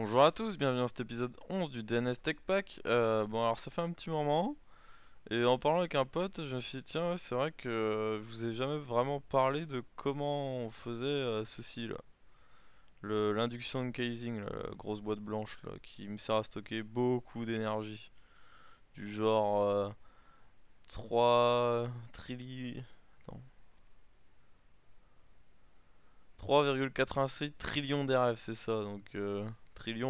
Bonjour à tous, bienvenue dans cet épisode 11 du DNS Tech Pack. Euh, bon alors ça fait un petit moment, et en parlant avec un pote, je me suis dit tiens c'est vrai que je vous ai jamais vraiment parlé de comment on faisait euh, ceci là. L'induction de casing, la grosse boîte blanche là, qui me sert à stocker beaucoup d'énergie. Du genre 3 euh, trilli... 3,86 trillions d'RF, c'est ça, donc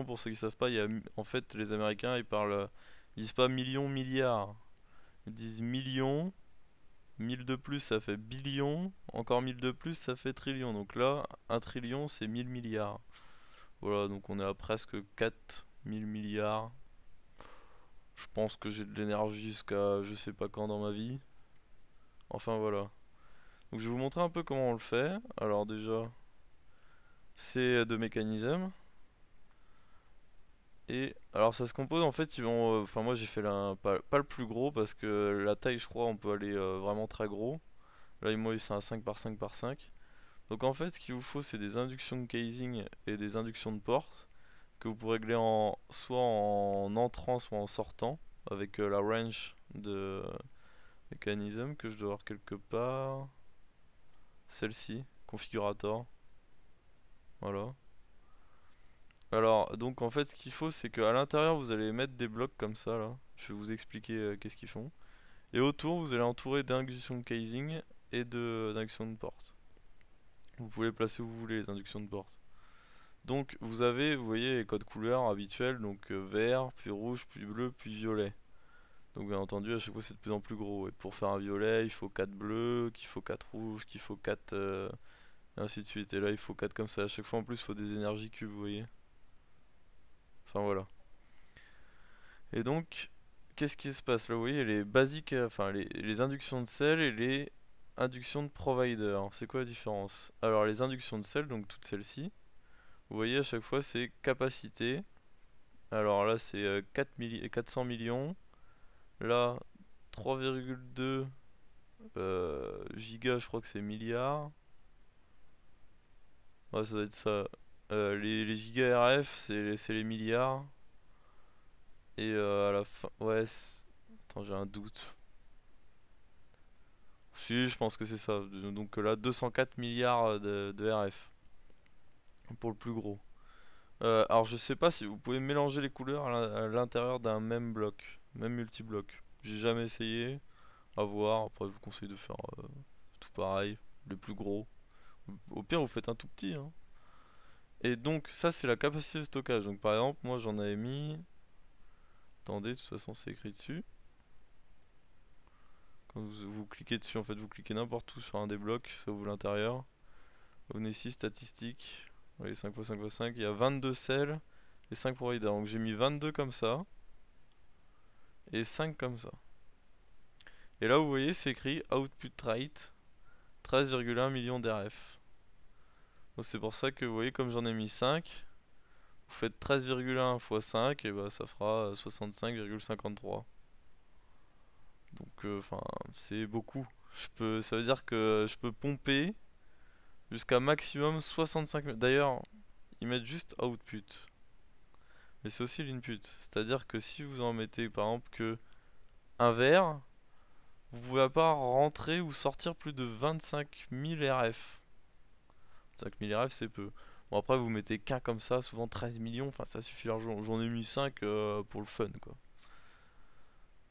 pour ceux qui savent pas, il y a, en fait, les Américains, ils parlent, ils disent pas millions, milliards. Ils disent millions, mille de plus, ça fait billion, encore mille de plus, ça fait trillion. Donc là, un trillion, c'est 1000 milliards. Voilà, donc on est à presque 4000 milliards. Je pense que j'ai de l'énergie jusqu'à je sais pas quand dans ma vie. Enfin voilà. Donc je vais vous montrer un peu comment on le fait. Alors déjà, c'est deux mécanismes et alors ça se compose en fait, euh, enfin moi j'ai fait pas, le plus gros parce que la taille je crois on peut aller euh, vraiment très gros. Là moi c'est un 5 par 5 par 5. Donc en fait ce qu'il vous faut c'est des inductions de casing et des inductions de porte que vous pouvez régler en, soit en entrant soit en sortant avec euh, la range de mécanisme que je dois avoir quelque part. Celle-ci, configurator. Voilà. Alors, donc en fait, ce qu'il faut, c'est qu'à l'intérieur, vous allez mettre des blocs comme ça, là. Je vais vous expliquer euh, qu'est-ce qu'ils font. Et autour, vous allez entourer d'induction de casing et d'induction de, porte. Vous pouvez placer où vous voulez, les inductions de porte. Donc, vous avez, vous voyez, les codes couleurs habituels, donc euh, vert, puis rouge, puis bleu, puis violet. Donc bien entendu, à chaque fois, c'est de plus en plus gros. Et pour faire un violet, il faut 4 bleus, qu'il faut 4 rouges, qu'il faut 4... et euh, ainsi de suite. Et là, il faut 4 comme ça. À chaque fois, en plus, il faut des énergies cubes, vous voyez. Enfin voilà. Et donc, qu'est-ce qui se passe là Vous voyez les basiques, euh, enfin les, inductions de sel et les inductions de provider. C'est quoi la différence Alors les inductions de sel, donc toutes celles-ci, vous voyez à chaque fois c'est capacité. Alors là c'est 400 euh, millions. Là 3,2 euh, gigas, je crois que c'est milliards. Ouais, ça doit être ça. Euh, les, les giga RF, c'est les milliards. Et euh, à la fin... Ouais, attends, j'ai un doute. Si, je pense que c'est ça. Donc euh, là, 204 milliards de, RF. Pour le plus gros. alors je sais pas si vous pouvez mélanger les couleurs à l'intérieur d'un même bloc, même multi-bloc. J'ai jamais essayé, à voir, après je vous conseille de faire tout pareil, le plus gros. Au pire vous faites un tout petit, hein. Et donc ça c'est la capacité de stockage. Donc par exemple moi j'en avais mis... Attendez, de toute façon c'est écrit dessus. Quand vous, cliquez dessus, en fait vous cliquez n'importe où sur un des blocs, ça vous l'intérieur. On est ici, statistique Vous voyez 5 x 5 x 5, il y a 22 celles et 5 providers. Donc j'ai mis 22 comme ça et 5 comme ça. Et là vous voyez c'est écrit output rate 13,1 millions d'RF c'est pour ça que vous voyez comme j'en ai mis 5, vous faites 13,1 x 5 et bah ça fera 65,53. Donc euh, enfin c'est beaucoup. Je peux, ça veut dire que je peux pomper jusqu'à maximum 65. D'ailleurs, ils mettent juste output. Mais c'est aussi l'input. C'est-à-dire que si vous en mettez par exemple que un verre, vous pouvez pas rentrer ou sortir plus de 25 000 RF. 5000 rêves c'est peu. Bon après vous mettez qu'un comme ça, souvent 13 millions, enfin ça suffit l'argent. J'en ai mis 5 euh, pour le fun quoi.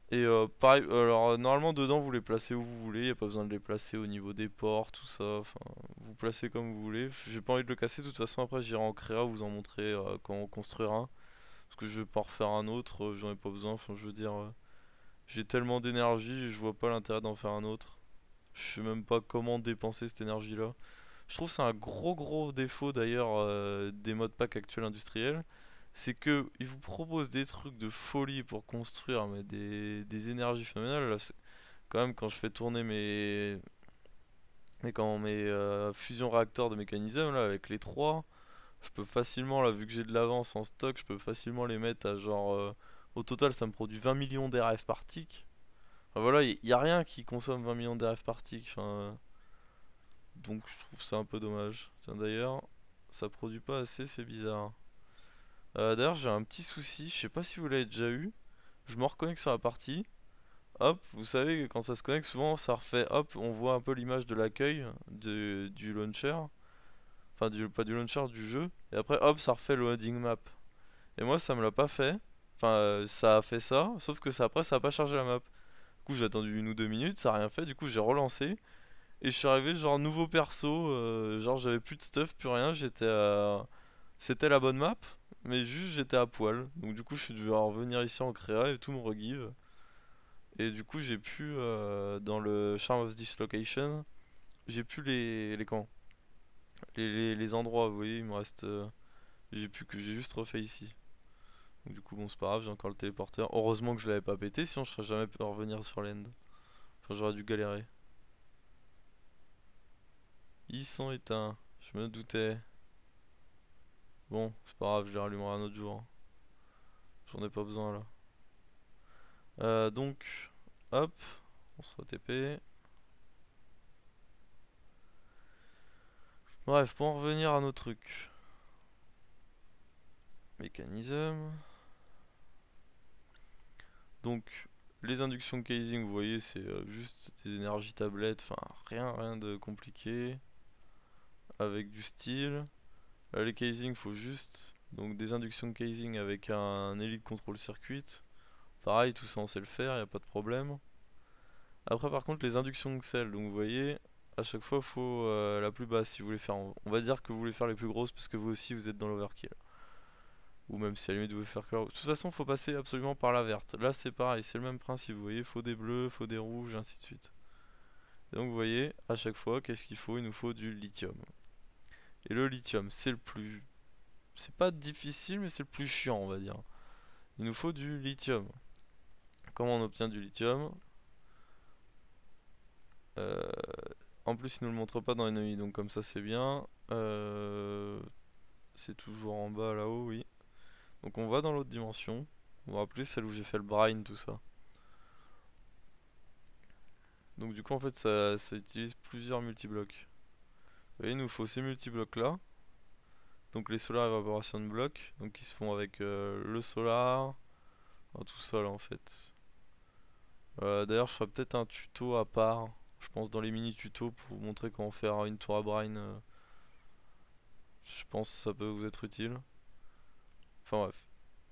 Et euh, pareil, alors euh, normalement dedans vous les placez où vous voulez, il a pas besoin de les placer au niveau des ports, tout ça, enfin vous placez comme vous voulez. J'ai pas envie de le casser, de toute façon après j'irai en créa vous en montrer quand on construira un. Parce que je vais pas refaire un autre, j'en ai pas besoin, enfin je veux dire, j'ai tellement d'énergie, je vois pas l'intérêt d'en faire un autre. Je sais même pas comment dépenser cette énergie là. Je trouve c'est un gros gros défaut d'ailleurs euh, des modes pack actuels industriels. C'est que ils vous proposent des trucs de folie pour construire mais des, énergies phénoménales. quand même quand je fais tourner mes, mais quand euh, fusion réacteurs de mécanismes là avec les trois, je peux facilement là vu que j'ai de l'avance en stock, je peux facilement les mettre à genre euh, au total ça me produit 20 millions d'RF par tick. voilà, il n'y a rien qui consomme 20 millions d'RF par tick. Donc je trouve ça un peu dommage. Tiens d'ailleurs, ça produit pas assez, c'est bizarre. Euh, d'ailleurs j'ai un petit souci, je sais pas si vous l'avez déjà eu. Je me reconnecte sur la partie. Hop, vous savez que quand ça se connecte, souvent ça refait hop, on voit un peu l'image de l'accueil du, du launcher. Enfin, du, pas du launcher, du jeu. Et après, hop, ça refait le loading map. Et moi, ça me l'a pas fait. Enfin, euh, ça a fait ça, sauf que ça, après, ça a pas chargé la map. Du coup, j'ai attendu une ou deux minutes, ça a rien fait. Du coup, j'ai relancé. Et je suis arrivé genre nouveau perso, euh, genre j'avais plus de stuff, plus rien, j'étais à... C'était la bonne map, mais juste j'étais à poil. Donc du coup je suis dû revenir ici en créa et tout me regive. Et du coup j'ai pu, euh, dans le Charm of Dislocation, j'ai pu les... les camps. Les, endroits, vous voyez, il me reste... Euh, j'ai pu que j'ai juste refait ici. Donc du coup bon c'est pas grave, j'ai encore le téléporteur. Heureusement que je l'avais pas pété, sinon je serais jamais pu revenir sur l'end. Enfin j'aurais dû galérer. Ils sont éteints. Je me doutais. Bon, c'est pas grave, je les rallumerai un autre jour. Hein. J'en ai pas besoin là. Euh, donc, hop, on se re-TP. Bref, pour en revenir à nos trucs. Mécanisme. Donc, les inductions casing, vous voyez, c'est euh, juste des énergies tablettes, enfin rien, rien de compliqué avec du style, Là, euh, les casing, faut juste donc des inductions de casing avec un Elite contrôle Circuit. Pareil, tout ça on sait le faire, il n'y a pas de problème. Après par contre les inductions de sel, donc vous voyez, à chaque fois faut euh, la plus basse si vous voulez faire. On va dire que vous voulez faire les plus grosses parce que vous aussi vous êtes dans l'overkill. Ou même si à la limite vous voulez faire clair. De toute façon faut passer absolument par la verte. Là c'est pareil, c'est le même principe, vous voyez, faut des bleus, faut des rouges, ainsi de suite. donc vous voyez, à chaque fois, qu'est-ce qu'il faut Il nous faut du lithium. Et le lithium, c'est le plus... C'est pas difficile, mais c'est le plus chiant, on va dire. Il nous faut du lithium. Comment on obtient du lithium euh, En plus, il nous le montre pas dans nuits, donc comme ça, c'est bien. Euh, c'est toujours en bas, là-haut, oui. Donc on va dans l'autre dimension. Vous vous rappelez celle où j'ai fait le brine, tout ça. Donc du coup en fait ça, ça utilise plusieurs blocs voyez, il nous faut ces multi-blocs là. Donc les solar évaporation de blocs, donc qui se font avec euh, le solar, tout ça en fait. Euh, d'ailleurs je ferai peut-être un tuto à part, je pense dans les mini tutos pour vous montrer comment faire une tour à brine. Euh. je pense que ça peut vous être utile. Enfin bref.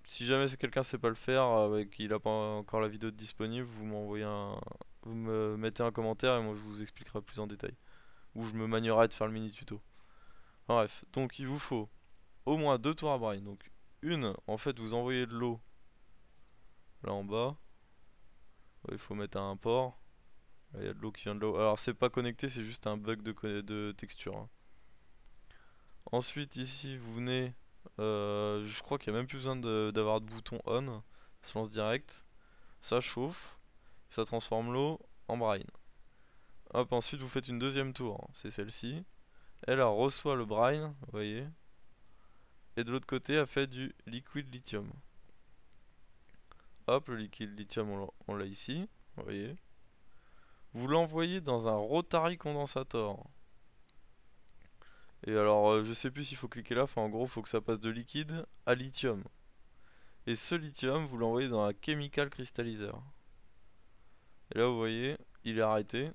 Si jamais quelqu'un sait pas le faire et qu'il a pas encore la vidéo disponible, vous m'envoyez un... Vous me mettez un commentaire et moi je vous expliquerai plus en détail où je me manierai de faire le mini tuto. bref, donc il vous faut au moins deux tours à brine. Donc une, en fait, vous envoyez de l'eau là en bas. Il faut mettre un port. Là, il y a de l'eau qui vient de l'eau. Alors, c'est pas connecté, c'est juste un bug de, texture. Hein. Ensuite, ici, vous venez. Euh, je crois qu'il n'y a même plus besoin d'avoir de, de, bouton on. Ça se lance direct. Ça chauffe. Ça transforme l'eau en brine. Hop, ensuite vous faites une deuxième tour. C'est celle-ci. Elle a reçoit le brine, vous voyez. Et de l'autre côté, a fait du liquide lithium. Hop, le liquide lithium, on l'a ici. Vous voyez. Vous l'envoyez dans un Rotary condensator. Et alors, euh, je sais plus s'il faut cliquer là. Enfin, en gros, il faut que ça passe de liquide à lithium. Et ce lithium, vous l'envoyez dans un Chemical Crystallizer. Et là, vous voyez, il est arrêté.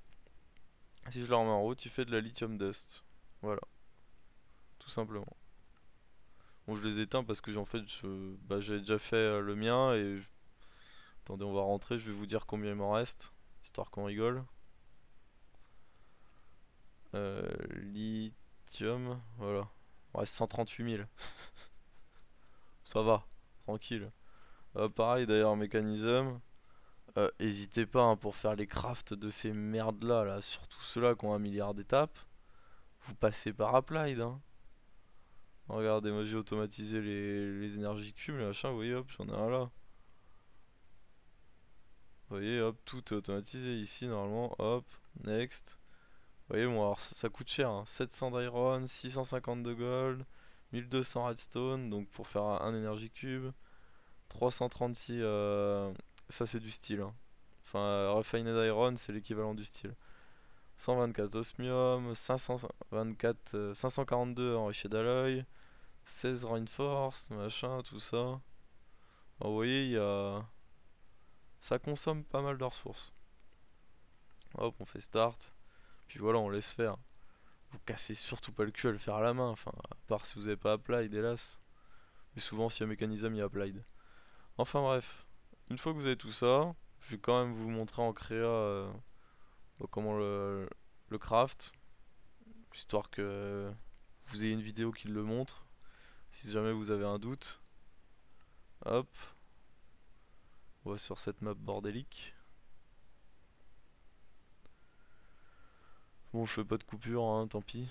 Si je la remets en route il fait de la lithium dust. Voilà. Tout simplement. Bon, je les éteins parce que en fait, bah, j'avais déjà fait euh, le mien et... Attendez, on va rentrer, je vais vous dire combien il m'en reste, histoire qu'on rigole. Euh, lithium, voilà. Il reste 138 000. Ça va, tranquille. Euh, pareil d'ailleurs, mécanisme. Euh, hésitez pas hein, pour faire les crafts de ces merdes là, là surtout ceux-là qui ont un milliard d'étapes. Vous passez par Applied. Hein. Regardez, moi j'ai automatisé les, les énergies cubes, les machins. Vous voyez, hop, j'en ai un là. Vous voyez, hop, tout est automatisé ici normalement. Hop, next. Vous voyez, bon, alors ça coûte cher 700 hein. d'iron, 650 de gold, 1200 redstone, donc pour faire un énergie cube. 336 euh, ça, c'est du style. Hein. Enfin, Refined euh, Iron, c'est l'équivalent du style. 124 osmium, 524, 542 enrichi d'alloy, 16 Reinforce machin, tout ça. Ah, vous voyez, il y a... ça consomme pas mal de ressources. Hop, on fait start. Puis voilà, on laisse faire. Vous cassez surtout pas le cul à le faire à la main. Enfin, à part si vous n'avez pas applied, hélas. Mais souvent, si y a mécanisme, il y a applied. Enfin bref. Une fois que vous avez tout ça, je vais quand même vous montrer en créa euh, comment le, craft, histoire que vous ayez une vidéo qui le montre, si jamais vous avez un doute. Hop, on va sur cette map bordélique. Bon, je fais pas de coupure, hein, tant pis. De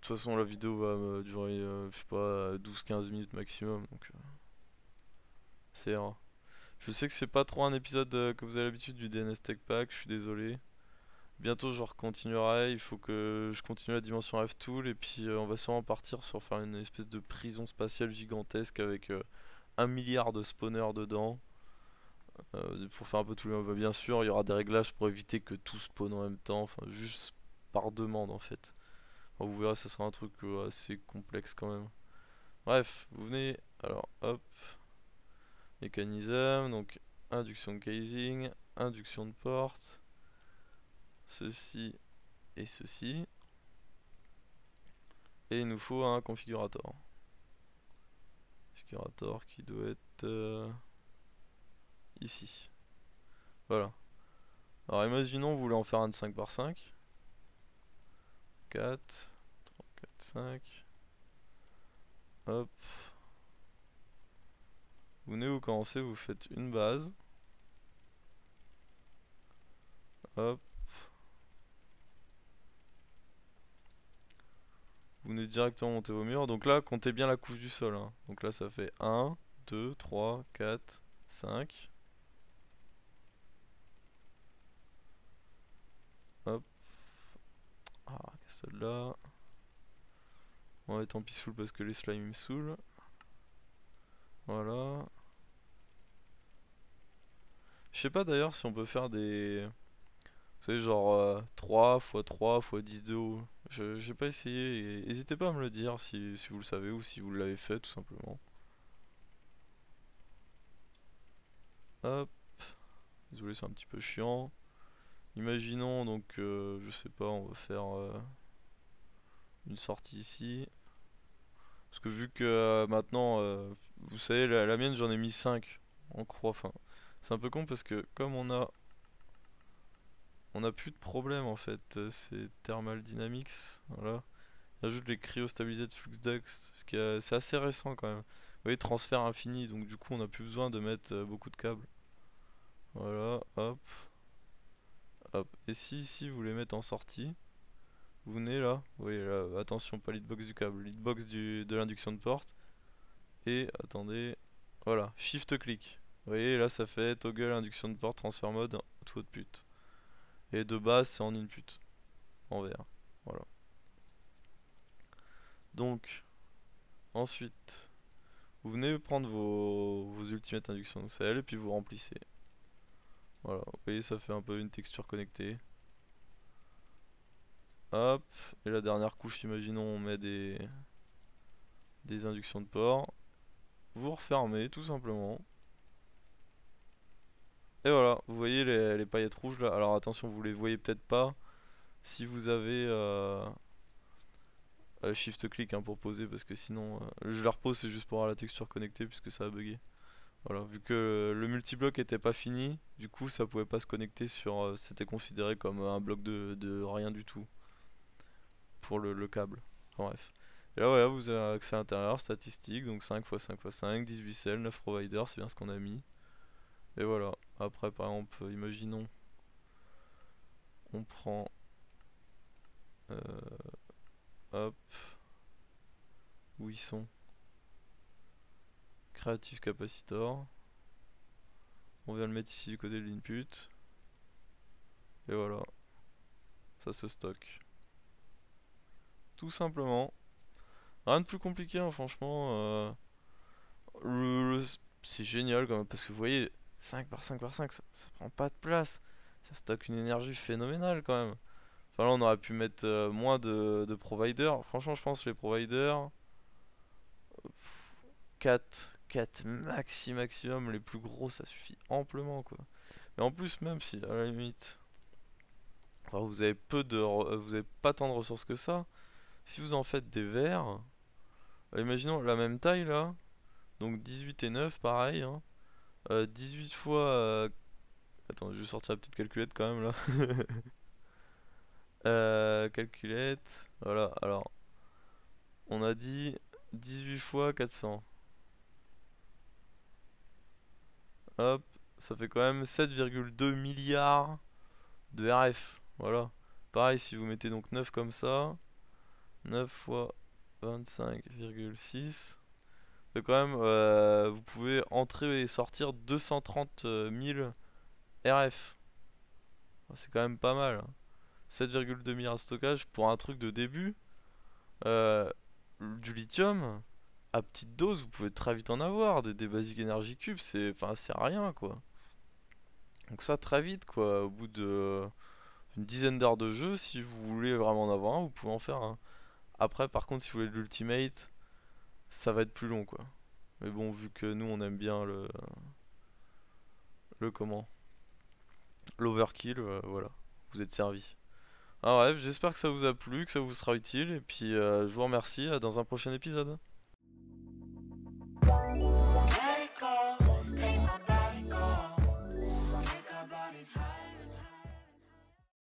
toute façon, la vidéo va durer, euh, je sais pas, 12-15 minutes maximum, euh. C'est Je sais que c'est pas trop un épisode euh, que vous avez l'habitude du DNS Tech Pack, je suis désolé. Bientôt je recontinuerai il faut que je continue la dimension f tool et puis euh, on va sûrement partir sur faire une espèce de prison spatiale gigantesque avec euh, un milliard de spawners dedans. pour faire un peu tout le monde, bien sûr, il y aura des réglages pour éviter que tout spawn en même temps, enfin juste par demande en fait. vous verrez, ça sera un truc assez complexe quand même. Bref, vous venez, alors hop, mécanisme, donc induction de casing, induction de porte, ceci et ceci. Et il nous faut un configurator. Configurator qui doit être euh, ici. Voilà. Alors imaginons vous voulez en faire un de 5 par 5. 4, 3, 4, 5. Hop. Vous venez, vous commencez, vous faites une base. Hop. Vous venez directement monter vos murs. Donc là, comptez bien la couche du sol. Hein. Donc là, ça fait 1, 2, 3, 4, 5. Hop. Ah, qu'est-ce que là Ouais, tant pis, saoule parce que les slimes me saoulent. Voilà. Je sais pas d'ailleurs si on peut faire des... Vous savez, genre 3 x 3 x 10 de haut. J'ai pas essayé, n'hésitez pas à me le dire si, vous le savez ou si vous l'avez fait tout simplement. Hop. Désolé, c'est un petit peu chiant. Imaginons donc, euh, je sais pas, on va faire euh, une sortie ici. Parce que vu que euh, maintenant vous savez, la, mienne, j'en ai mis 5 en croix. Enfin, c'est un peu con parce que comme on a... On a plus de problème en fait, euh, c'est Thermal Dynamics, voilà. J'ajoute les cryos stabilisés de flux ce qui c'est assez récent quand même. Vous voyez, transfert infini, donc du coup on n'a plus besoin de mettre euh, beaucoup de câbles. Voilà, hop. Hop. Et si ici vous voulez mettre en sortie, vous venez là, vous voyez là, attention pas l'hitbox du câble, l'hitbox de l'induction de porte. Et attendez, voilà, shift click Vous voyez, là ça fait toggle induction de port transfert mode tout de pute. Et de base c'est en input, en vert Voilà. Donc, ensuite, vous venez prendre vos, vos ultimates induction de sel et puis vous remplissez. Voilà, vous voyez, ça fait un peu une texture connectée. Hop, et la dernière couche, imaginons, on met des, des inductions de port vous refermez tout simplement. Et voilà, vous voyez les, paillettes rouges là. Alors attention, vous les voyez peut-être pas. Si vous avez euh, euh, Shift-click hein, pour poser, parce que sinon, euh, je la repose, c'est juste pour avoir la texture connectée, puisque ça a bugué. Voilà, vu que le multi bloc était pas fini, du coup ça pouvait pas se connecter sur... C'était considéré comme un bloc de, rien du tout pour le, câble. bref. Et là, vous avez accès à l'intérieur, statistiques, donc 5 x 5 x 5, 18 cells, 9 providers, c'est bien ce qu'on a mis. Et voilà, après par exemple, euh, imaginons, on prend, euh, hop, où ils sont Creative Capacitor. On vient le mettre ici du côté de l'input. Et voilà. Ça se stocke. Tout simplement. Rien de plus compliqué, hein, franchement. Euh. Le, c'est génial, quand même, parce que vous voyez, 5 par 5 par 5, ça, prend pas de place. Ça stocke une énergie phénoménale, quand même. Enfin, là, on aurait pu mettre euh, moins de, de providers. Franchement, je pense les providers... 4, 4 maxi maximum, les plus gros, ça suffit amplement, quoi. Mais en plus, même si, à la limite... vous avez peu de... Vous avez pas tant de ressources que ça. Si vous en faites des verres imaginons la même taille là. Donc 18 et 9, pareil. 18 hein. euh, fois... Euh, attends, je vais sortir la petite calculette quand même là. Euh, calculette. Voilà, alors. On a dit 18 fois 400. Hop, ça fait quand même 7,2 milliards de RF. Voilà. Pareil, si vous mettez donc 9 comme ça. 9 fois 25,6. quand même, euh, vous pouvez entrer et sortir 230 000 RF. C'est quand même pas mal. 7,2 milliards de stockage pour un truc de début. Euh, du lithium, à petite dose, vous pouvez très vite en avoir. Des, basiques énergie cube, c'est rien quoi. Donc ça très vite quoi, au bout d'une euh, dizaine d'heures de jeu, si vous voulez vraiment en avoir un, vous pouvez en faire un. Après, par contre, si vous voulez l'ultimate, ça va être plus long, quoi. Mais bon, vu que nous, on aime bien le... Le comment L'overkill, euh, voilà. Vous êtes servi. Ah j'espère que ça vous a plu, que ça vous sera utile. Et puis, euh, je vous remercie. À dans un prochain épisode.